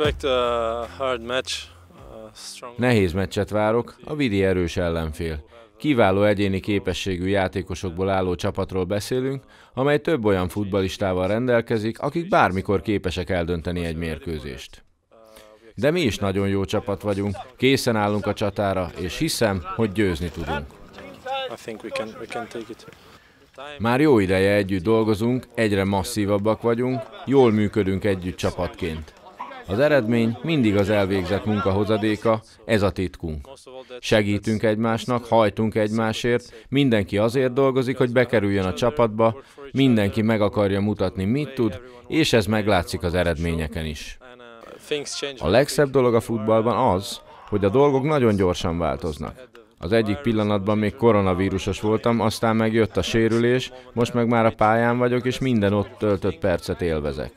Uh, uh, Nehéz meccset várok, a Vidi erős ellenfél. Kiváló egyéni képességű játékosokból álló csapatról beszélünk, amely több olyan futbalistával rendelkezik, akik bármikor képesek eldönteni egy mérkőzést. De mi is nagyon jó csapat vagyunk, készen állunk a csatára, és hiszem, hogy győzni tudunk. Már jó ideje együtt dolgozunk, egyre masszívabbak vagyunk, jól működünk együtt csapatként. Az eredmény mindig az elvégzett munka hozadéka, ez a titkunk. Segítünk egymásnak, hajtunk egymásért, mindenki azért dolgozik, hogy bekerüljön a csapatba, mindenki meg akarja mutatni, mit tud, és ez meglátszik az eredményeken is. A legszebb dolog a futballban az, hogy a dolgok nagyon gyorsan változnak. Az egyik pillanatban még koronavírusos voltam, aztán megjött a sérülés, most meg már a pályán vagyok, és minden ott töltött percet élvezek.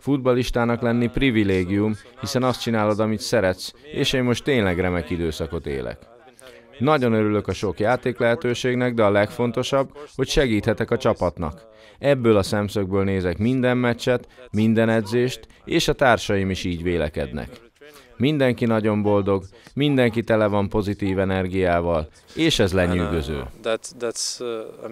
Futbalistának lenni privilégium, hiszen azt csinálod, amit szeretsz, és én most tényleg remek időszakot élek. Nagyon örülök a sok játék lehetőségnek, de a legfontosabb, hogy segíthetek a csapatnak. Ebből a szemszögből nézek minden meccset, minden edzést, és a társaim is így vélekednek. Mindenki nagyon boldog, mindenki tele van pozitív energiával, és ez lenyűgöző. That, that's uh,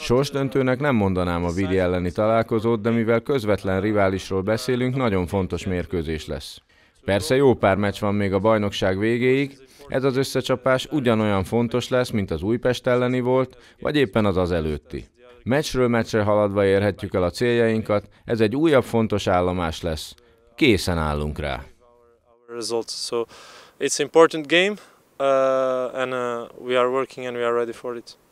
Sorsdöntőnek nem mondanám a Vidi elleni találkozót, de mivel közvetlen riválisról beszélünk, nagyon fontos mérkőzés lesz. Persze jó pár meccs van még a bajnokság végéig, ez az összecsapás ugyanolyan fontos lesz, mint az Újpest elleni volt, vagy éppen az az előtti. Meccsről meccsre haladva érhetjük el a céljainkat, ez egy újabb fontos állomás lesz. Készen állunk rá. it's important game, uh, and uh, we are working and we are ready for it.